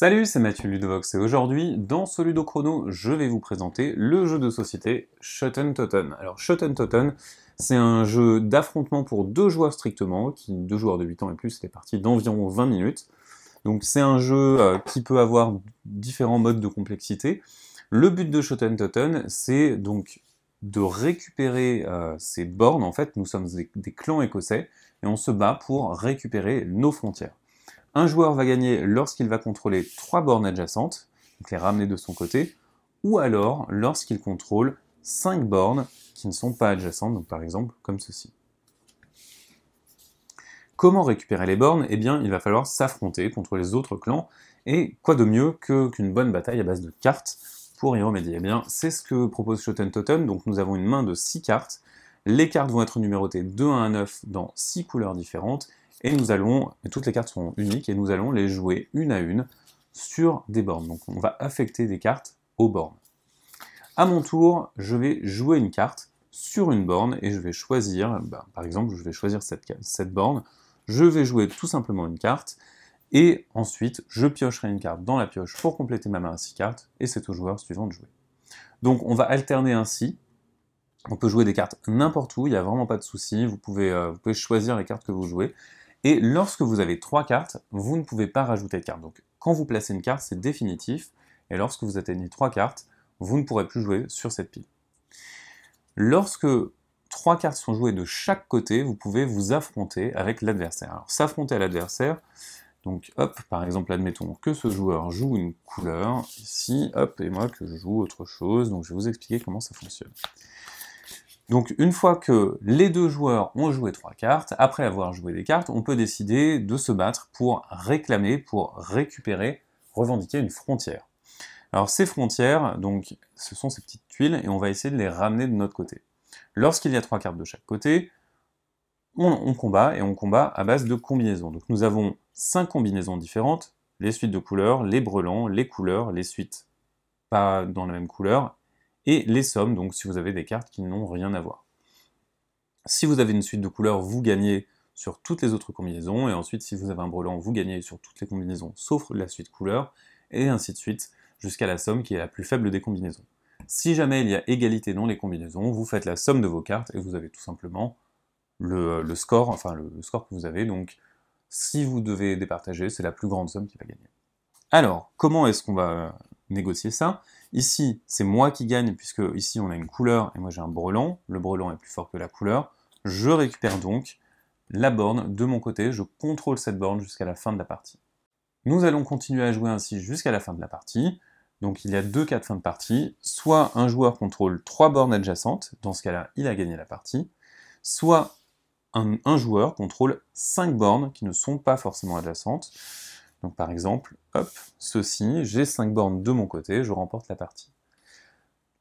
Salut, c'est Mathieu Ludovox et aujourd'hui, dans ce Ludo Chrono, je vais vous présenter le jeu de société Shut and Totten. Alors Shut and Totten, c'est un jeu d'affrontement pour deux joueurs strictement, qui deux joueurs de 8 ans et plus, c'est parti d'environ 20 minutes. Donc c'est un jeu euh, qui peut avoir différents modes de complexité. Le but de Shut and Totten, c'est donc de récupérer ses euh, bornes. En fait, nous sommes des clans écossais et on se bat pour récupérer nos frontières. Un joueur va gagner lorsqu'il va contrôler trois bornes adjacentes, donc les ramener de son côté, ou alors lorsqu'il contrôle cinq bornes qui ne sont pas adjacentes, donc par exemple comme ceci. Comment récupérer les bornes Eh bien, il va falloir s'affronter contre les autres clans, et quoi de mieux qu'une bonne bataille à base de cartes pour y remédier Eh bien, c'est ce que propose Shoten Totten. donc nous avons une main de 6 cartes, les cartes vont être numérotées de 1 à 9 dans 6 couleurs différentes, et nous allons, toutes les cartes sont uniques, et nous allons les jouer une à une sur des bornes. Donc on va affecter des cartes aux bornes. À mon tour, je vais jouer une carte sur une borne et je vais choisir, bah, par exemple, je vais choisir cette, borne. Je vais jouer tout simplement une carte et ensuite je piocherai une carte dans la pioche pour compléter ma main à 6 cartes et c'est au joueur suivant de jouer. Donc on va alterner ainsi. On peut jouer des cartes n'importe où, il n'y a vraiment pas de souci. Euh, vous pouvez choisir les cartes que vous jouez. Et lorsque vous avez trois cartes, vous ne pouvez pas rajouter de cartes. Donc quand vous placez une carte, c'est définitif. Et lorsque vous atteignez trois cartes, vous ne pourrez plus jouer sur cette pile. Lorsque trois cartes sont jouées de chaque côté, vous pouvez vous affronter avec l'adversaire. Alors s'affronter à l'adversaire, donc hop, par exemple, admettons que ce joueur joue une couleur ici, hop, et moi que je joue autre chose, donc je vais vous expliquer comment ça fonctionne. Donc une fois que les deux joueurs ont joué trois cartes, après avoir joué des cartes, on peut décider de se battre pour réclamer, pour récupérer, revendiquer une frontière. Alors ces frontières, donc, ce sont ces petites tuiles, et on va essayer de les ramener de notre côté. Lorsqu'il y a trois cartes de chaque côté, on, combat, et on combat à base de combinaisons. Donc nous avons cinq combinaisons différentes, les suites de couleurs, les brelans, les couleurs, les suites pas dans la même couleur, et les sommes, donc si vous avez des cartes qui n'ont rien à voir. Si vous avez une suite de couleurs, vous gagnez sur toutes les autres combinaisons, et ensuite si vous avez un brelan, vous gagnez sur toutes les combinaisons sauf la suite couleur, et ainsi de suite, jusqu'à la somme qui est la plus faible des combinaisons. Si jamais il y a égalité dans les combinaisons, vous faites la somme de vos cartes et vous avez tout simplement le, score, enfin le score que vous avez, donc si vous devez départager, c'est la plus grande somme qui va gagner. Alors, comment est-ce qu'on va négocier ça Ici, c'est moi qui gagne, puisque ici on a une couleur et moi j'ai un brelan. Le brelan est plus fort que la couleur. Je récupère donc la borne de mon côté. Je contrôle cette borne jusqu'à la fin de la partie. Nous allons continuer à jouer ainsi jusqu'à la fin de la partie. Donc il y a deux cas de fin de partie. Soit un joueur contrôle trois bornes adjacentes, dans ce cas-là, il a gagné la partie. Soit un, un, joueur contrôle cinq bornes qui ne sont pas forcément adjacentes. Donc par exemple, hop, ceci, j'ai 5 bornes de mon côté, je remporte la partie.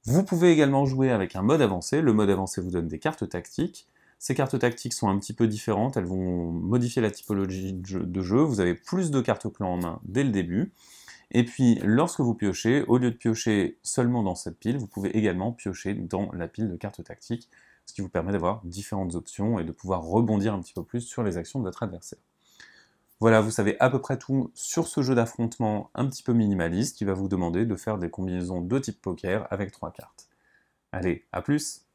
Vous pouvez également jouer avec un mode avancé. Le mode avancé vous donne des cartes tactiques. Ces cartes tactiques sont un petit peu différentes, elles vont modifier la typologie de jeu. Vous avez plus de cartes plan en main dès le début. Et puis, lorsque vous piochez, au lieu de piocher seulement dans cette pile, vous pouvez également piocher dans la pile de cartes tactiques, ce qui vous permet d'avoir différentes options et de pouvoir rebondir un petit peu plus sur les actions de votre adversaire. Voilà, vous savez à peu près tout sur ce jeu d'affrontement un petit peu minimaliste qui va vous demander de faire des combinaisons de type poker avec trois cartes. Allez, à plus